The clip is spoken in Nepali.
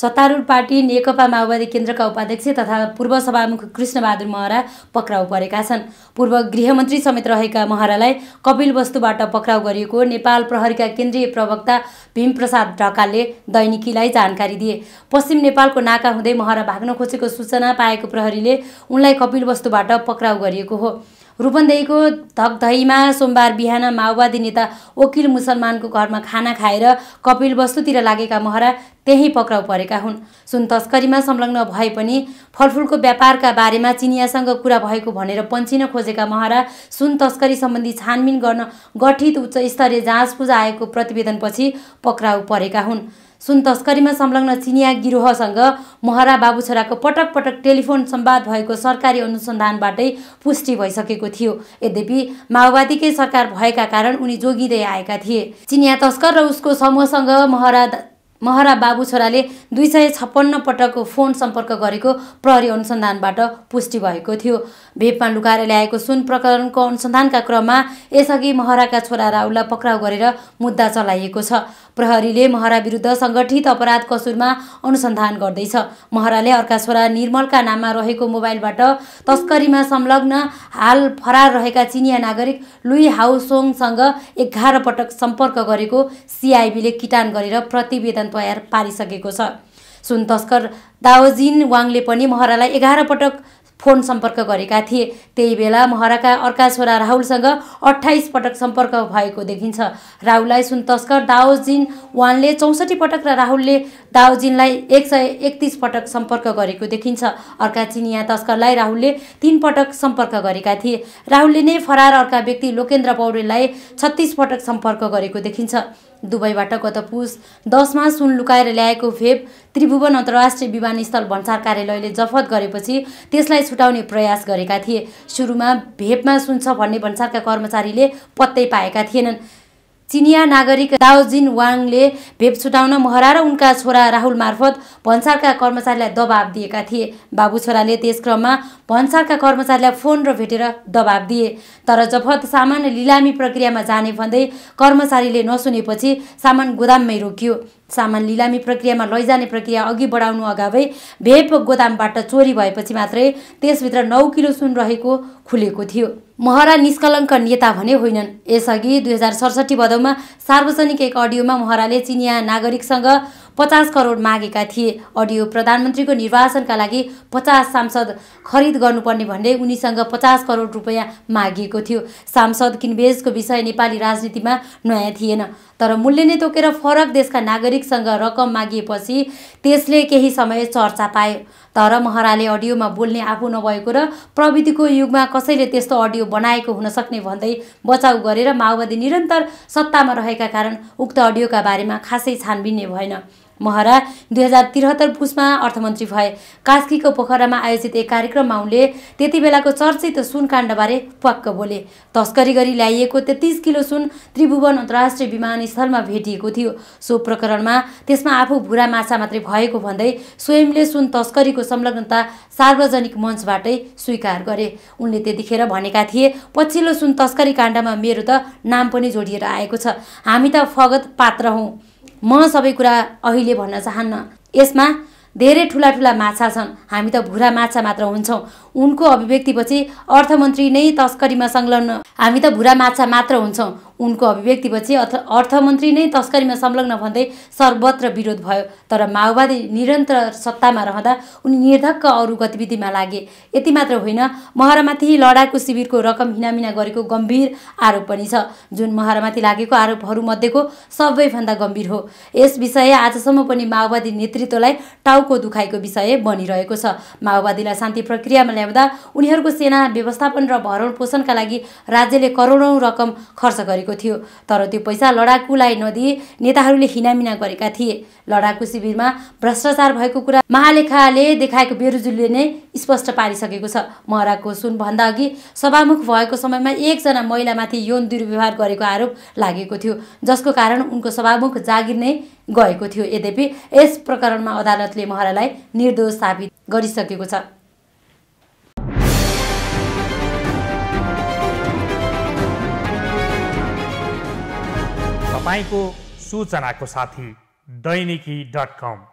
सत्तारूढ पार्टी नेकपा माओवादी केन्द्रका उपाध्यक्ष तथा पूर्व सभामुख कृष्णबहादुर महरा पक्राउ परेका छन् पूर्व गृहमन्त्री समेत रहेका महरालाई कपिल वस्तुबाट पक्राउ गरिएको नेपाल प्रहरीका केन्द्रीय प्रवक्ता भीमप्रसाद ढकालले दैनिकीलाई जानकारी दिए पश्चिम नेपालको नाका हुँदै महरा भाग्न खोजेको सूचना पाएको प्रहरीले उनलाई कपिल वस्तुबाट पक्राउ गरिएको हो रूपन्देहीको धकधईमा सोमबार बिहान माओवादी नेता वकिल मुसलमानको घरमा खाना खाएर कपिल वस्तुतिर लागेका महरा त्यही पक्राउ परेका हुन् सुन तस्करीमा संलग्न भए पनि फलफुलको व्यापारका बारेमा चिनियासँग कुरा भएको भनेर पन्चिन खोजेका महरा सुन तस्करी सम्बन्धी छानबिन गर्न गठित उच्च स्तरीय जाँचबुझ आएको प्रतिवेदनपछि पक्राउ परेका हुन् सुन तस्करीमा संलग्न चिनिया गिरोहसँग महरा बाबु छोराको पटक पटक टेलिफोन सम्वाद भएको सरकारी अनुसन्धानबाटै पुष्टि भइसकेको थियो यद्यपि माओवादीकै सरकार भएका कारण उनी जोगिँदै आएका थिए चिनिया तस्कर र उसको समूहसँग महरा महरा बाबु छोराले दुई सय छप्पन्न पटकको फोन सम्पर्क गरेको प्रहरी अनुसन्धानबाट पुष्टि भएको थियो भेपमा लुकाएर ल्याएको सुन प्रकरणको अनुसन्धानका क्रममा यसअघि महराका छोरा राहुललाई पक्राउ गरेर मुद्दा चलाइएको छ प्रहरीले महरा विरुद्ध सङ्गठित अपराध कसुरमा अनुसन्धान गर्दैछ महराले अर्का छोरा निर्मलका नाममा रहेको मोबाइलबाट तस्करीमा संलग्न हाल फरार रहेका चिनिया नागरिक लुई हाउसोङसँग एघार पटक सम्पर्क गरेको सिआइबीले किटान गरेर प्रतिवेदन तयार पारिसकेको छ सुन तस्कर दाओजिन वाङले पनि महरालाई एघार पटक फोन सम्पर्क गरेका थिए त्यही बेला महराका अर्का छोरा राहुलसँग अठाइस पटक सम्पर्क भएको देखिन्छ राहुललाई सुन तस्कर दाओजिन वानले चौसठी पटक र राहुलले दाओजिनलाई एक सय एकतिस पटक सम्पर्क गरेको देखिन्छ अर्का चिनिया तस्करलाई राहुलले तिन पटक सम्पर्क गरेका थिए राहुलले नै फरार अर्का व्यक्ति लोकेन्द्र पौडेललाई छत्तिस पटक सम्पर्क गरेको देखिन्छ दुबईबाट गत पुस दसमा सुन लुकाएर ल्याएको फेब त्रिभुवन अन्तर्राष्ट्रिय विमानस्थल भन्सार कार्यालयले जफत गरेपछि त्यसलाई छुटाउने प्रयास गरेका थिए सुरुमा भेपमा सुन्छ भन्ने भन्सारका कर्मचारीले पत्तै पाएका थिएनन् चिनिया नागरिक दाओजिन वाङले भेप छुटाउन महरा र उनका छोरा राहुल मार्फत भन्सारका कर्मचारीलाई दबाब दिएका थिए बाबु छोराले त्यस क्रममा भन्सारका कर्मचारीलाई फोन र भेटेर दबाब दिए तर जफत सामान लिलामी प्रक्रियामा जाने भन्दै कर्मचारीले नसुनेपछि सामान गोदाममै रोकियो सामान लिलामी प्रक्रियामा लैजाने प्रक्रिया अघि बढाउनु अगावै भेप गोदामबाट चोरी भएपछि मात्रै त्यसभित्र नौ किलो सुन रहेको खुलेको थियो महरा निष्कलङ्क नेता भने होइनन् यसअघि दुई हजार सडसठी भदौमा सार्वजनिक एक अडियोमा महराले चिनिया नागरिकसँग पचास करोड मागेका थिए अडियो प्रधानमन्त्रीको निर्वाचनका लागि पचास सांसद खरिद गर्नुपर्ने भन्दै उनीसँग पचास करोड रुपियाँ मागिएको थियो सांसद किनबेजको विषय नेपाली राजनीतिमा नयाँ थिएन तर मूल्य नै तोकेर फरक देशका नागरिकसँग रकम मागिएपछि त्यसले केही समय चर्चा पायो तर महराले अडियोमा बोल्ने आफू नभएको र प्रविधिको युगमा कसैले त्यस्तो अडियो बनाएको हुन सक्ने भन्दै बचाउ गरेर माओवादी निरन्तर सत्तामा रहेका कारण उक्त अडियोका बारेमा खासै छानबिन भएन महरा दुई हजार त्रिहत्तर पुसमा अर्थमन्त्री भए कास्कीको पोखरामा आयोजित एक कार्यक्रममा उनले त्यति बेलाको चर्चित सुनकाण्डबारे पक्क बोले तस्करी गरी ल्याइएको तेत्तिस किलो सुन त्रिभुवन अन्तर्राष्ट्रिय विमानस्थलमा भेटिएको थियो सो प्रकरणमा त्यसमा आफू भुरा माछा मात्रै भएको भन्दै स्वयंले सुन तस्करीको संलग्नता सार्वजनिक मञ्चबाटै स्वीकार गरे उनले त्यतिखेर भनेका थिए पछिल्लो सुन तस्करी काण्डमा मेरो त नाम पनि जोडिएर आएको छ हामी त फगत पात्र हौँ म सबै कुरा अहिले भन्न चाहन्न यसमा धेरै ठुला ठुला माछा छन् हामी त भुरा माछा मात्र हुन्छौँ उनको अभिव्यक्तिपछि अर्थमन्त्री नै तस्करीमा संलग्न हामी त भुरा माछा मात्र हुन्छौँ उनको अभिव्यक्तिपछि अथ अर्थमन्त्री नै तस्करीमा संलग्न भन्दै सर्वत्र विरोध भयो तर माओवादी निरन्तर सत्तामा रहँदा उनी निर्धक्क अरू गतिविधिमा लागे यति मात्र होइन महरामाथि लडाकु शिविरको रकम हिनामिना गरेको गम्भीर आरोप पनि छ जुन महरामाथि लागेको आरोपहरूमध्येको सबैभन्दा गम्भीर हो यस विषय आजसम्म पनि माओवादी नेतृत्वलाई टाउको दुखाइको विषय बनिरहेको छ माओवादीलाई शान्ति प्रक्रियामा ल्याउँदा उनीहरूको सेना व्यवस्थापन र भरण पोषणका लागि राज्यले करोडौँ रकम खर्च गरेको गरेको थियो तर त्यो पैसा लडाकुलाई नदिए नेताहरूले हिनामिना गरेका थिए लडाकु शिविरमा भ्रष्टाचार भएको कुरा महालेखाले देखाएको बेरुजुले नै स्पष्ट पारिसकेको छ महराको सुनभन्दा अघि सभामुख भएको समयमा एकजना महिलामाथि यौन दुर्व्यवहार गरेको आरोप लागेको थियो जसको कारण उनको सभामुख जागिर नै गएको थियो यद्यपि यस प्रकरणमा अदालतले महरालाई निर्दोष साबित गरिसकेको छ तपाईँको सूचनाको साथी दैनिकी डट कम